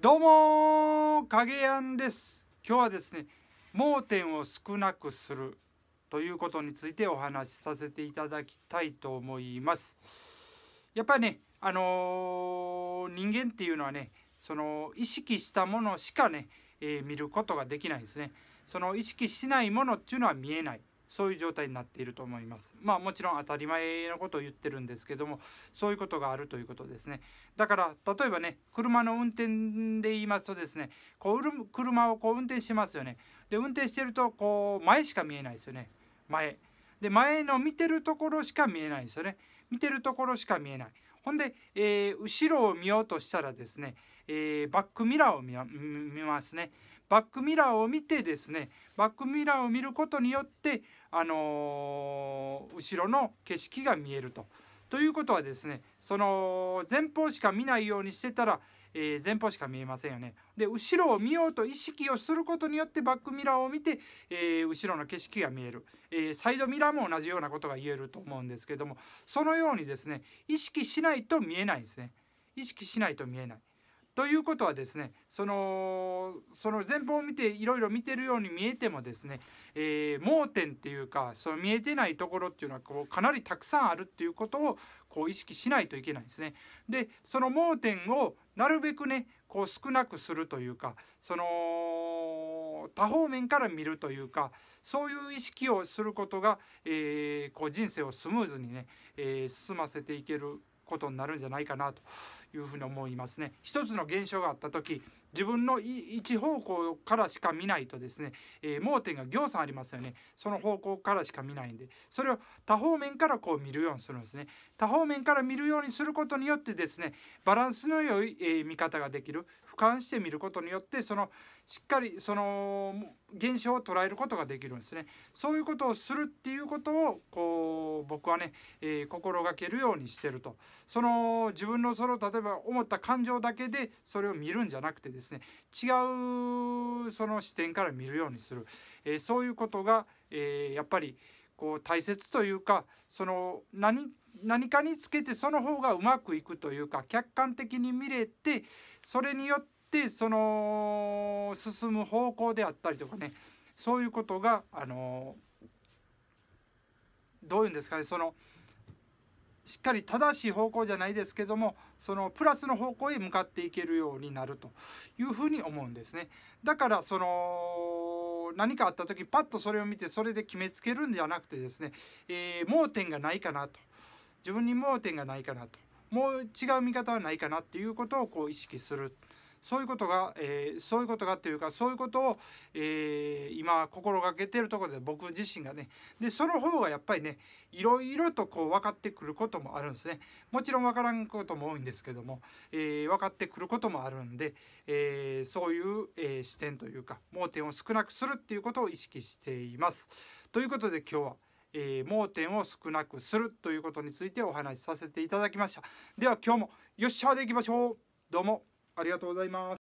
どうも影やんです今日はですね盲点を少なくするということについてお話しさせていただきたいと思いますやっぱりねあのー、人間っていうのはねその意識したものしかね、えー、見ることができないですねその意識しないものっていうのは見えないそういう状態になっていると思います。まあもちろん当たり前のことを言ってるんですけどもそういうことがあるということですね。だから例えばね車の運転で言いますとですねこう車をこう運転しますよね。で運転してるとこう前しか見えないですよね前。で前の見てるところしか見えないですよね。見てるところしか見えない。ほんで、えー、後ろを見ようとしたらですね、えー、バックミラーを見ますね。バックミラーを見てですねバックミラーを見ることによって、あのー、後ろの景色が見えると。ということはですねその前方しか見ないようにしてたら、えー、前方しか見えませんよね。で後ろを見ようと意識をすることによってバックミラーを見て、えー、後ろの景色が見える、えー、サイドミラーも同じようなことが言えると思うんですけどもそのようにですね意識しないと見えないんですね。意識しないと見えない。ということはですねそのその前方を見ていろいろ見てるように見えてもですね、えー、盲点っていうかその見えてないところっていうのはこうかなりたくさんあるっていうことをこう意識しないといけないんですね。でその盲点をなるべくねこう少なくするというかその多方面から見るというかそういう意識をすることが、えー、こう人生をスムーズにね、えー、進ませていけることになるんじゃないかなというふうに思いますね。一つの現象があった時自分の一方向からしか見ないとですね、えー、盲点が行さんありますよねその方向からしか見ないんでそれを多方面からこう見るようにするんですね多方面から見るようにすることによってですねバランスの良い、えー、見方ができる俯瞰して見ることによってそのしっかりその現象を捉えることができるんですねそういうことをするっていうことをこう僕はね、えー、心がけるようにしてると。その自分のその例えば思った感情だけでそれを見るんじゃなくてですね違うその視点から見るようにする、えー、そういうことが、えー、やっぱりこう大切というかその何何かにつけてその方がうまくいくというか客観的に見れてそれによってその進む方向であったりとかねそういうことがあのどういうんですかねそのしっかり正しい方向じゃないですけどもそのプラスの方向へ向かっていけるようになるというふうに思うんですね。だからその何かあった時パッとそれを見てそれで決めつけるんではなくてですね、えー、盲点がないかなと自分に盲点がないかなともう違う見方はないかなっていうことをこう意識する。そういうことが、えー、そういうことがっていうかそういうことを、えー、今心がけてるところで僕自身がねでその方がやっぱりねいろいろとこう分かってくることもあるんですねもちろん分からんことも多いんですけども、えー、分かってくることもあるんで、えそういう、え視点というか盲点を少なくするっていうことを意識しています。ということで今日はえー、盲点を少なくするということについてお話しさせていただきました。では今日もよっしゃでいきましょうどうもありがとうございます。